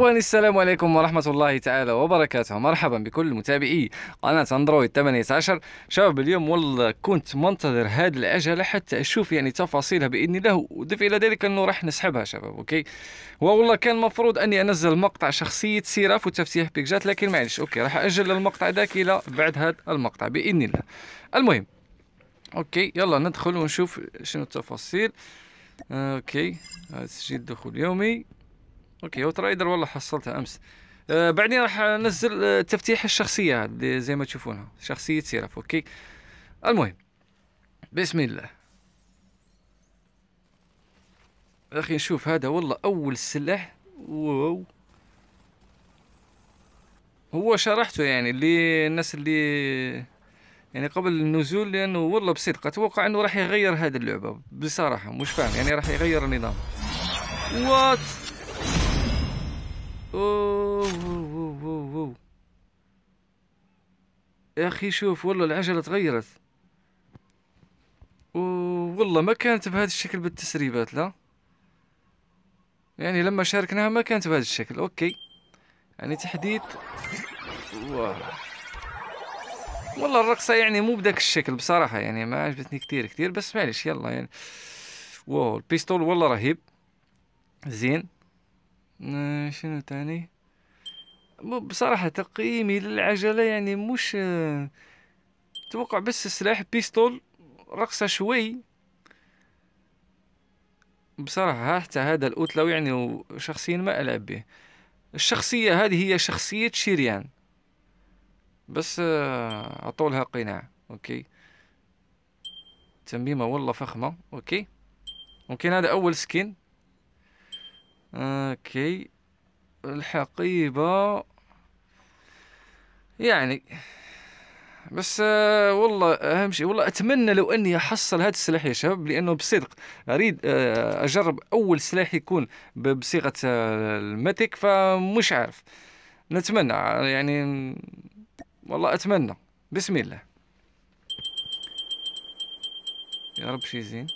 اخواني السلام عليكم ورحمه الله تعالى وبركاته مرحبا بكل متابعي قناه اندرويد 18 شباب اليوم والله كنت منتظر هذه العجله حتى اشوف يعني تفاصيلها باذن الله ودفع الى ذلك انه راح نسحبها شباب اوكي والله كان المفروض اني انزل مقطع شخصيه سيراف وتفتيح بيكجات لكن معلش اوكي راح اجل المقطع ذاك الى بعد هذا المقطع باذن الله المهم اوكي يلا ندخل ونشوف شنو التفاصيل اوكي هذا تسجيل دخول يومي اوكي هو ترايدر والله حصلتها امس آه بعدين راح انزل آه تفتيح الشخصيه اللي زي ما تشوفونها شخصيه سيرف اوكي المهم بسم الله اخي نشوف هذا والله اول سلاح واو هو شرحته يعني اللي الناس اللي يعني قبل النزول لانه والله بصدق اتوقع انه راح يغير هذه اللعبه بصراحه مش فاهم يعني راح يغير النظام وات أوه, أوه, أوه, يا اخي شوف والله العجله تغيرت والله ما كانت بهذا الشكل بالتسريبات لا يعني لما شاركناها ما كانت بهذا الشكل اوكي يعني تحديد واه. والله الرقصة يعني مو بداك الشكل بصراحة يعني ما عجبتني كثير كثير بس معليش يلا يعني واو البيستول والله رهيب زين آه، شنو تاني بصراحة تقييمي للعجلة يعني مش آه، توقع بس سلاح بيستول رقصة شوي بصراحة حتى هذا الأوتلو يعني شخصيا ما ألعب به الشخصية هذه هي شخصية شيريان بس آه، عطولها قناع اوكي تميمة والله فخمة اوكي ممكن هذا أول سكين اوكي الحقيبة يعني بس آه والله اهم شيء والله اتمنى لو اني احصل هذا السلاح يا شباب لانه بصدق اريد آه اجرب اول سلاح يكون بصيغه آه الماتيك فمش عارف نتمنى يعني والله اتمنى بسم الله يا رب شي زين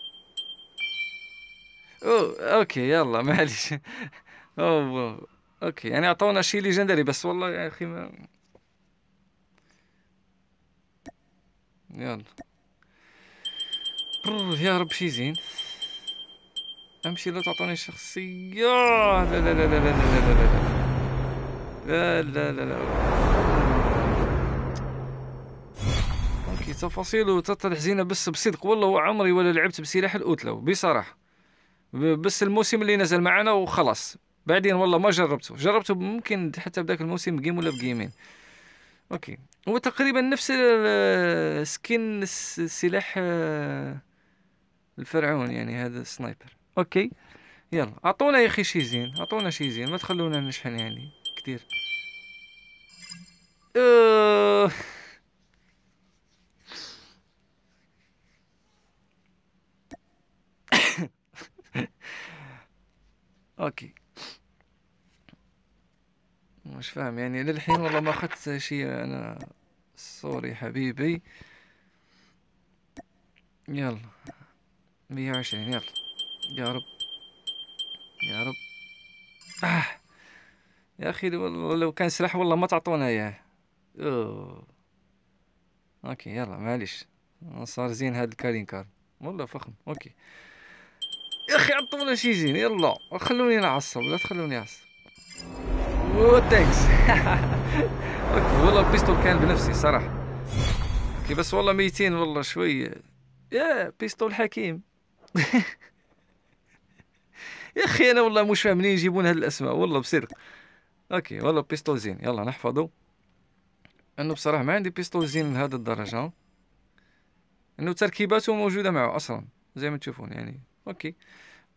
أوه اوكي يلا معليش اوه اوكي يعني اعطونا شيء ليجندري بس والله يا اخي ما يلا يا رب شي زين امشي شي لا تعطوني شخصية لا لا لا لا لا لا لا لا لا لا لا لا اوكي تفاصيله تطلع زينة بس بصدق والله عمري ولا لعبت بسلاح الأوتلو بصراحة بس الموسم اللي نزل معنا وخلاص بعدين والله ما جربته جربته ممكن حتى بداك الموسم جيم ولا بجيمين اوكي هو تقريبا نفس سكين السلاح آه، الفرعون يعني هذا السنايبر اوكي يلا اعطونا يا اخي شي زين اعطونا شي زين ما تخلونا نشحن يعني كثير أه اوكي مش فاهم يعني للحين والله ما اخذت شيء انا سوري حبيبي يلا مية وعشرين يلا يا رب يا رب آه. يا اخي والله لو كان سلاح والله ما تعطونا اياه اوكي يلا معليش صار زين هاد الكارين كار والله فخم اوكي يا اخي عطونا شي زين يلا خلوني نعصب لا تخلوني نعصب او تانكس والله البيستول كان بنفسي صراحه كي بس والله ميتين والله شويه يا بيستول حكيم يا اخي انا والله مش فاهم منين يجيبون هاد الاسماء والله بصدق اوكي والله بيستول زين يلا نحفظو انه بصراحه ما عندي بيستول زين لهذا الدرجه انه تركيباته موجوده معه اصلا زي ما تشوفون يعني اوكي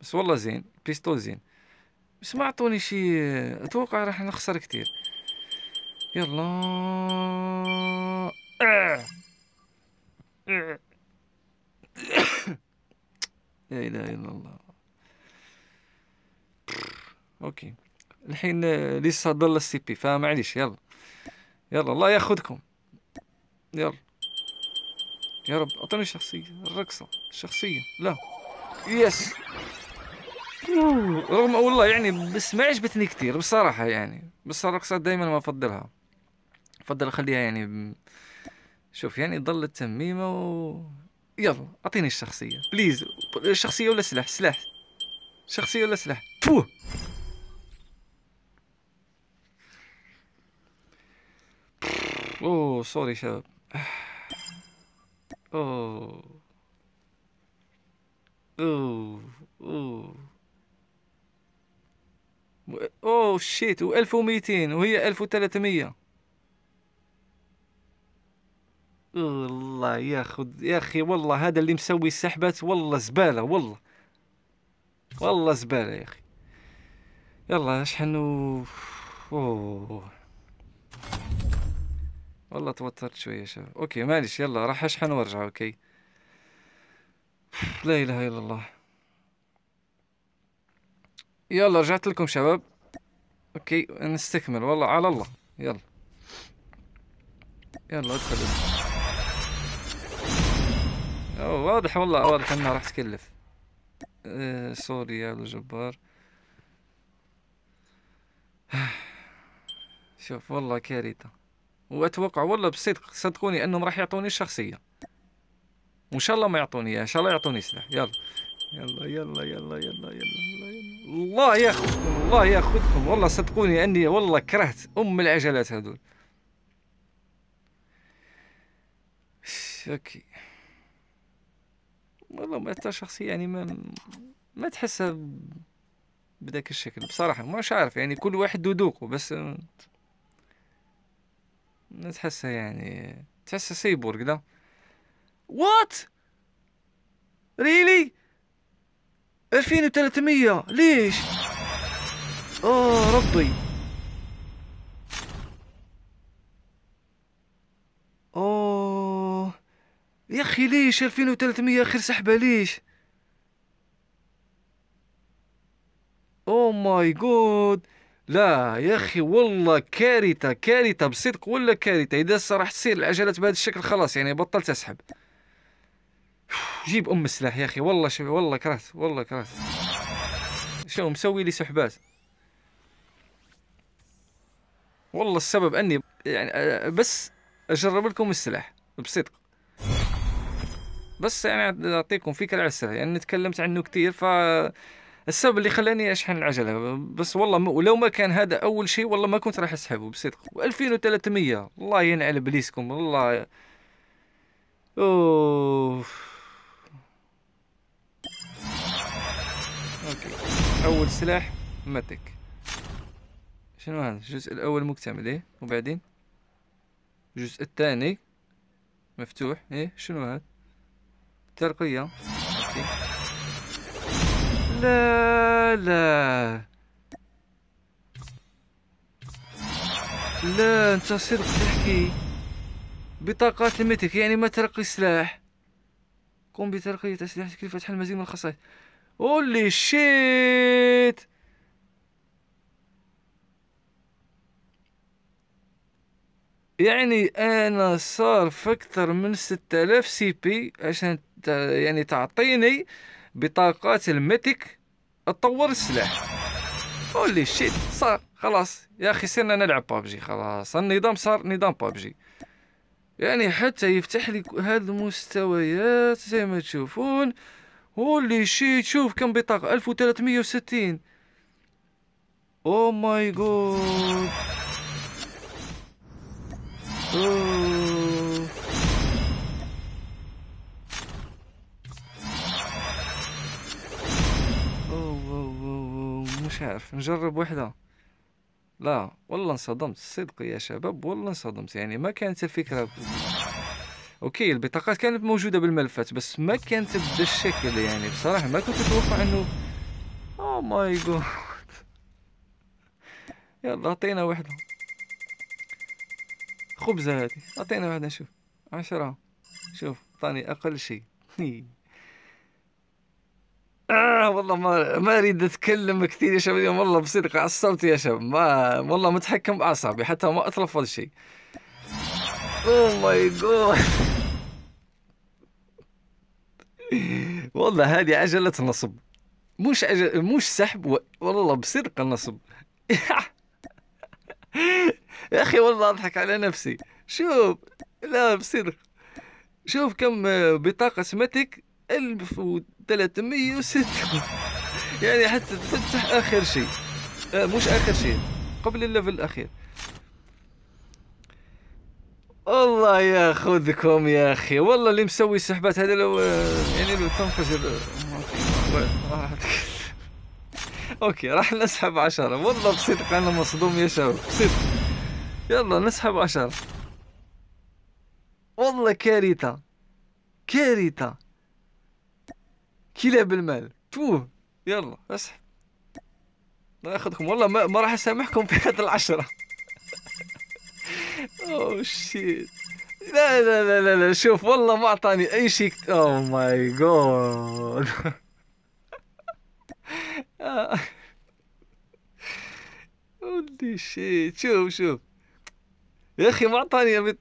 بس والله زين بيستول زين بس ما عطوني شي اتوقع راح نخسر كثير يلا لا اله الا الله اوكي الحين لسه ضل السي بي فمعليش يلا يلا الله ياخذكم يلا يا رب اعطوني شخصيه الرقصه الشخصيه لا يس رغم والله يعني بس ما عجبتني كثير بصراحه يعني بس الرقصات دائما ما افضلها افضل اخليها يعني شوف يعني ضل التميمه و يلا اعطيني الشخصيه بليز شخصيه ولا سلاح سلاح شخصيه ولا سلاح فوه اوه سوري شباب اوه اوه اوه اوه شيت و1200 وهي 1300 والله ياخذ يا اخي والله هذا اللي مسوي السحبات والله زباله والله والله زباله يا اخي يلا شحن و اوه والله توترت شويه شباب اوكي معليش يلا راح اشحن وارجع اوكي لا اله الا الله يلا رجعت لكم شباب اوكي نستكمل والله على الله يلا يلا ادخل أوه واضح والله واضح انها راح تكلف آه، سوري يا ابو جبار شوف والله كارثة واتوقع والله بصدق صدقوني انهم راح يعطوني الشخصية وان شاء الله ما يعطوني اياه ان شاء الله يعطوني سلاح يلا يلا يلا يلا يلا يلا يلا الله ياخذكم الله ياخذكم والله صدقوني اني والله كرهت ام العجلات هذول اوكي والله ما حتى شخصي يعني ما ما تحسها بداك الشكل بصراحة مش عارف يعني كل واحد ذوقه بس ما تحسها يعني تحسها سيبورغ ده وات ريلي 2300 ليش اوه ربي اوه يا اخي ليش 2300 اخر سحبه ليش او ماي جود لا يا اخي والله كارثه كارثه بصدق ولا كارثه اذا راح تصير العجلات بهذا الشكل خلاص يعني بطلت اسحب جيب ام السلاح يا اخي والله شوف والله كرهت والله كرهت شو مسوي لي سحبات والله السبب اني يعني بس اجرب لكم السلاح بصدق بس يعني اعطيكم فكره على السلاح يعني تكلمت عنه كثير ف السبب اللي خلاني اشحن العجله بس والله ولو ما كان هذا اول شيء والله ما كنت راح اسحبه بصدق و2300 الله ينعل بليسكم والله اوه اول سلاح ماتك شنو هذا الجزء الاول مكتمل ايه وبعدين الجزء الثاني مفتوح ايه شنو هذا ترقية لا لا لا انت صدق تحكي بطاقات الميتك يعني ما ترقي سلاح قم بترقية أسلحتك تحل المزيد من الخصائص هولي شيت يعني انا صار في اكثر من 6000 سي بي عشان يعني تعطيني بطاقات الميتك اطور السلاح هولي شيت صار خلاص يا اخي سيرنا نلعب بابجي خلاص النظام صار نظام بابجي يعني حتى يفتح لي هاد المستويات زي ما تشوفون هولي شيت شوف كم بطاقة 1360 او ماي جود مش عارف نجرب وحده لا والله انصدمت صدق يا شباب والله انصدمت يعني ما كانت الفكره اوكي البطاقات كانت موجوده بالملفات بس ما كانت بالشكل الشكل يعني بصراحه ما كنت اتوقع انه او ماي جود يلا اعطينا وحده خبزه هذه اعطينا واحده نشوف عشرة شوف اعطاني اقل شيء آه والله ما ما اريد اتكلم كثير يا شباب اليوم والله بصدق عصبت يا شباب ما والله متحكم باعصابي حتى ما اطلب هذا الشيء اوه ماي جاد والله هذه عجلة نصب مش عجل... مش سحب و... والله بصدق نصب يا اخي والله اضحك على نفسي شوف لا بصدق شوف كم بطاقة سمتك 1306 يعني حتى تفتح اخر شيء آه، مش اخر شيء قبل الليفل الاخير والله ياخذكم يا اخي والله اللي مسوي السحبات هذه لو يعني لو تنفذ اوكي راح نسحب عشرة والله بصدق انا مصدوم يا شباب بصدق يلا نسحب عشرة والله كارثة كارثة كلاب المال توه يلا اسحب ناخذكم والله ما, ما راح اسامحكم في هذه العشرة اوه oh, شيت لا لا لا لا لا شوف والله ما اعطاني اي شيء او اوه ماي جود ودي شيت شوف شوف يا اخي ما اعطاني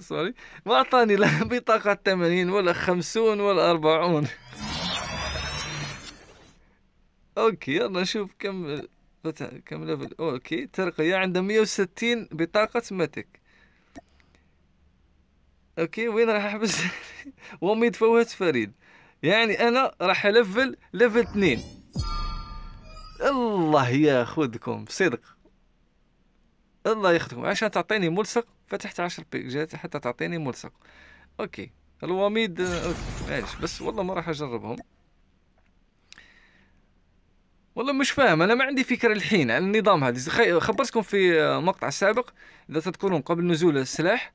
سوري ما اعطاني لا بطاقة 80 ولا 50 ولا 40 اوكي يلا نشوف كمل كم ليفل اوكي ترقية عنده 160 بطاقة ماتك اوكي وين راح احبس وميد فوهة فريد يعني انا راح الفل ليفل 2 الله ياخذكم بصدق الله ياخذكم عشان تعطيني ملصق فتحت 10 بيجات حتى تعطيني ملصق اوكي الوميد اوكي معليش بس والله ما راح اجربهم والله مش فاهم انا ما عندي فكره الحين عن النظام هذا خبرتكم في مقطع سابق اذا تذكرون قبل نزول السلاح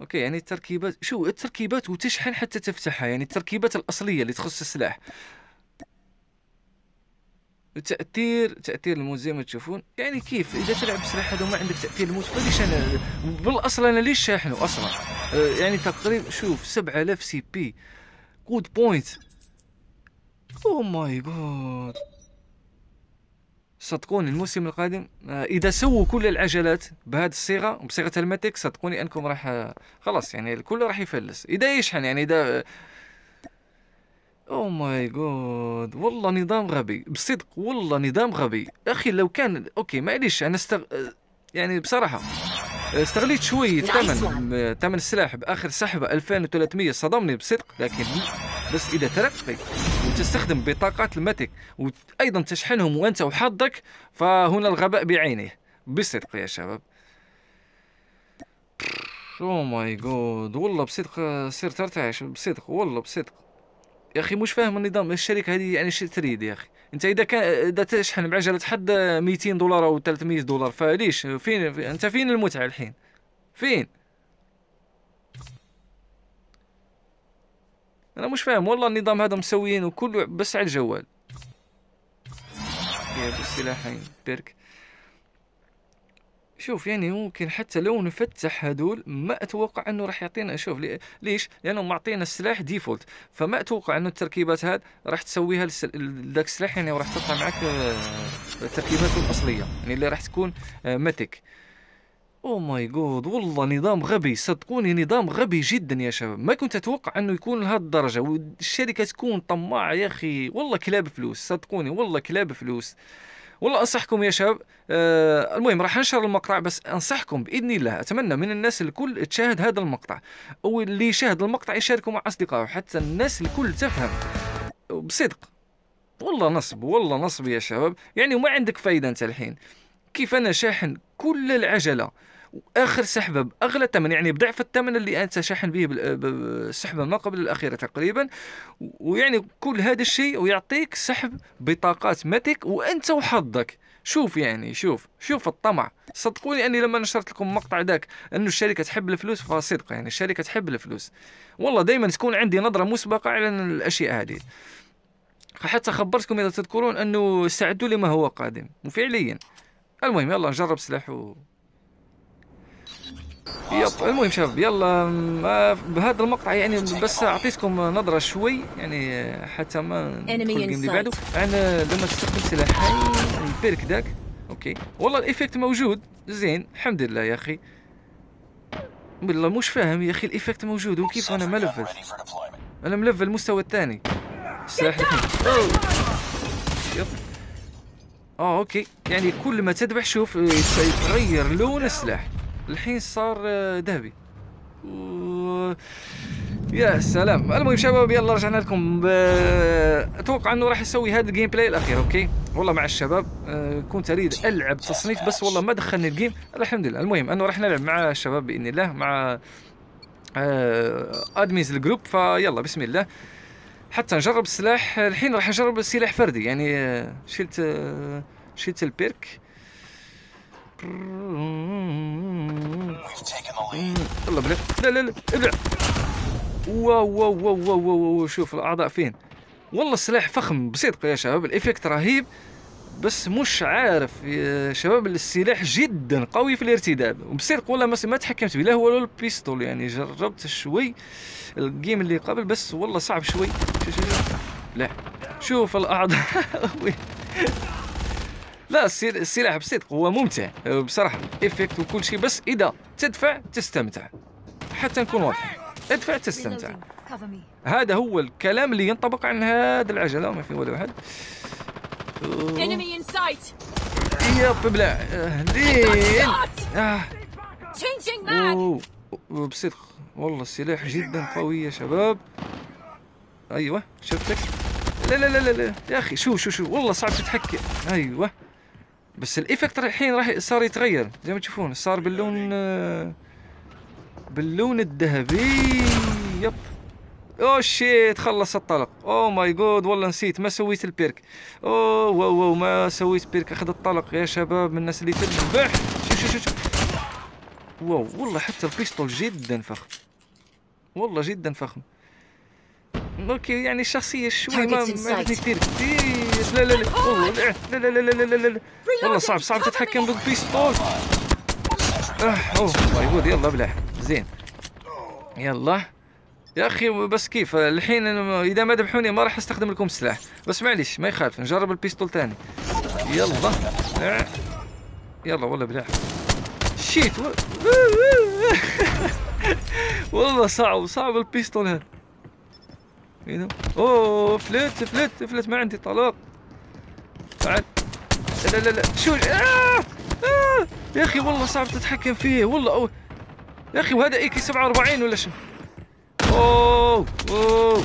اوكي يعني التركيبات شو التركيبات وتشحن حتى تفتحها يعني التركيبات الاصليه اللي تخص السلاح تاثير تاثير الموت زي ما تشوفون يعني كيف اذا تلعب سلاح هذا وما عندك تاثير الموت فليش انا بالاصل انا ليش شاحنه اصلا يعني تقريبا شوف 7000 سي بي كود بوينت او ماي جاد صدقوني الموسم القادم آه، اذا سووا كل العجلات بهذه الصيغه وبصيغه الماتيك صدقوني انكم راح آه، خلاص يعني الكل راح يفلس اذا يشحن يعني؟, يعني اذا او ماي جود والله نظام غبي بصدق والله نظام غبي اخي لو كان اوكي معليش انا استغ... آه، يعني بصراحه استغليت شويه ثمن ثمن السلاح باخر سحبه 2300 صدمني بصدق لكن بس اذا ترقي وتستخدم بطاقات الماتيك وايضا تشحنهم وانت وحظك فهنا الغباء بعينه بصدق يا شباب او ماي جود والله بصدق صرت ارتعش بصدق والله بصدق يا اخي مش فاهم النظام الشركه هذه يعني شو تريد يا اخي انت اذا كان اذا تشحن بعجله حد 200 دولار او 300 دولار فليش فين, فين انت فين المتعه الحين فين انا مش فاهم والله النظام هذا مسويين وكله بس على الجوال بالسلاحين بيرك شوف يعني ممكن حتى لو نفتح هذول ما اتوقع انه راح يعطينا شوف ليش لانه معطينا السلاح ديفولت فما اتوقع انه التركيبات هاد راح تسويها لذاك السلاح يعني راح تطلع معك التركيبات آه، الاصليه يعني اللي راح تكون آه، ماتيك او ماي جود والله نظام غبي صدقوني نظام غبي جدا يا شباب ما كنت اتوقع انه يكون لهذه الدرجه والشركه تكون طماعه يا اخي والله كلاب فلوس صدقوني والله كلاب فلوس والله انصحكم يا شباب آه المهم راح انشر المقطع بس انصحكم باذن الله اتمنى من الناس الكل تشاهد هذا المقطع واللي يشاهد المقطع يشاركه مع اصدقائه حتى الناس الكل تفهم بصدق والله نصب والله نصب يا شباب يعني ما عندك فايده انت الحين كيف انا شاحن كل العجله واخر سحبه باغلى ثمن يعني بضعف الثمن اللي انت شحن به السحبه ما قبل الاخيره تقريبا ويعني كل هذا الشيء ويعطيك سحب بطاقات متك وانت وحظك شوف يعني شوف شوف الطمع صدقوني اني لما نشرت لكم المقطع ذاك انه الشركه تحب الفلوس فصدق يعني الشركه تحب الفلوس والله دائما تكون عندي نظره مسبقه على الاشياء هذه حتى خبرتكم اذا تذكرون انه استعدوا لما هو قادم وفعليا المهم يلا نجرب سلاح و... يب المهم شباب يلا بهذا المقطع يعني بس اعطيتكم نظره شوي يعني حتى ما الجيم اللي بعده انا لما استخدم سلاحين يعني البيرك داك اوكي والله الايفكت موجود زين الحمد لله يا اخي والله مش فاهم يا اخي الايفكت موجود وكيف انا ما لفل انا ملفل المستوى الثاني سلاح يب اه اوكي يعني كل ما تذبح شوف يتغير لون السلاح الحين صار آه، ذهبي و... يا سلام المهم شباب يلا رجعنا لكم اتوقع انه راح اسوي هذا الجيم بلاي الاخير اوكي والله مع الشباب آه، كنت اريد العب تصنيف بس والله ما دخلني الجيم الحمد لله المهم انه راح نلعب مع الشباب باذن الله مع ادمينز آه، الجروب فيلا بسم الله حتى نجرب السلاح الحين راح اجرب السلاح فردي يعني شلت شلت البيرك يلا بلع لا لا لا ابلع واو واو واو واو واو شوف الاعضاء فين والله السلاح فخم بصدق يا شباب الايفكت رهيب بس مش عارف يا شباب السلاح جدا قوي في الارتداد وبصدق والله ما تحكمت به لا هو البيستول يعني جربت شوي الجيم اللي قبل بس والله صعب شوي شوف شوف لا شوف الاعضاء لا السلاح, بصدق هو ممتع بصراحه افكت وكل شيء بس اذا تدفع تستمتع حتى نكون واضحين ادفع تستمتع هذا هو الكلام اللي ينطبق عن هذا العجله ما في ولا واحد ياب بلا لين آه. بصدق والله السلاح جدا قوي يا شباب ايوه شفتك لا لا لا لا يا اخي شو شو شو والله صعب تتحكم ايوه بس الايفكت الحين راح صار يتغير زي ما تشوفون صار باللون يعني. آه، باللون الذهبي يب او شيت خلص الطلق او ماي جود والله نسيت ما سويت البيرك او واو واو ما سويت بيرك اخذ الطلق يا شباب من الناس اللي تذبح شوف شوف شوف واو والله حتى البيستول جدا فخم والله جدا فخم دونك يعني الشخصيه شوي ما عرفتني كثير كثير لا لا لا لا لا لا لا لا لا لا والله صعب صعب تتحكم بالبيستول اه اوه ماي جود يلا بلا زين يلا يا اخي بس كيف الحين اذا ما ذبحوني ما راح استخدم لكم السلاح بس معليش ما يخالف نجرب البيستول ثاني يلا يلا والله بلاه شيت والله صعب صعب البيستول هذا ايه اوه فلت فلت فلت ما عندي طلاق بعد لا لا لا شو آه آه يا اخي والله صعب تتحكم فيه والله أوه. يا اخي وهذا اي كي 47 ولا شو اوه اوه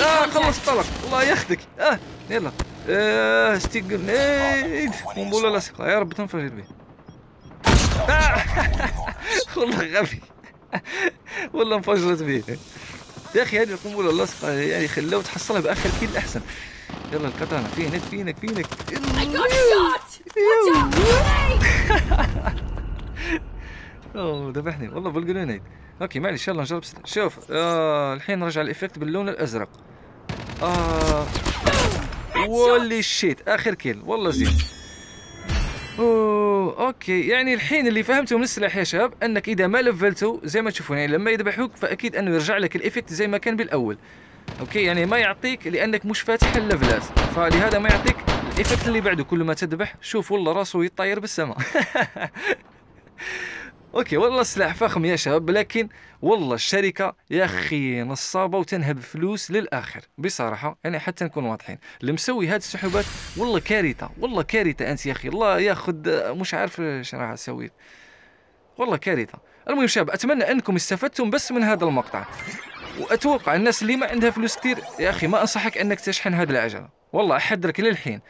اه خلص طلق الله ياخذك اه يلا اه ستيك جرنيد إيه، قنبله لاصقه يا رب تنفجر به آه. والله غبي والله انفجرت به يا اخي هذه القنبله اللاصقه يعني خلاو تحصلها باخر كيل احسن يلا القطعنا فينك فينك فينك ذبحني والله بالجرينيت اوكي معليش يلا نجرب شوف آه الحين رجع الايفكت باللون الازرق اه ولي شيت اخر كيل والله زين اوه اوكي يعني الحين اللي فهمته من السلاح يا شباب انك اذا ما لفلته زي ما تشوفون يعني لما يذبحوك فاكيد انه يرجع لك الايفكت زي ما كان بالاول اوكي يعني ما يعطيك لانك مش فاتح اللفلات فلهذا ما يعطيك الايفكت اللي بعده كل ما تذبح شوف والله راسه يطير بالسماء اوكي والله السلاح فخم يا شباب لكن والله الشركه يا اخي نصابه وتنهب فلوس للاخر بصراحه يعني حتى نكون واضحين اللي مسوي هذه السحوبات والله كارثه والله كارثه انت يا اخي الله ياخذ مش عارف اش راح اسوي والله كارثه المهم شباب اتمنى انكم استفدتم بس من هذا المقطع واتوقع الناس اللي ما عندها فلوس كثير يا اخي ما انصحك انك تشحن هذه العجله والله احذرك للحين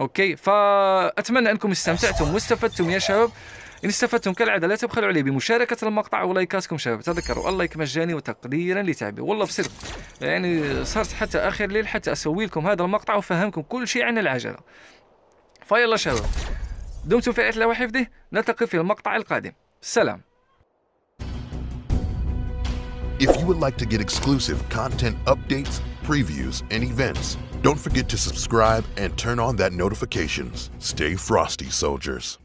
اوكي فاتمنى انكم استمتعتم واستفدتم يا شباب إن استفدتم كالعادة لا تبخلوا علي بمشاركة المقطع ولايكاتكم شباب تذكروا اللايك مجاني وتقديرا لتعبي والله بصدق يعني صرت حتى آخر ليل حتى أسوي لكم هذا المقطع وفهمكم كل شيء عن العجلة فيلا شباب دمتم في رعاية وحفظه نلتقي في المقطع القادم سلام If you would like to get exclusive content updates, previews, and events, don't forget to subscribe and turn on that notifications. Stay frosty, soldiers.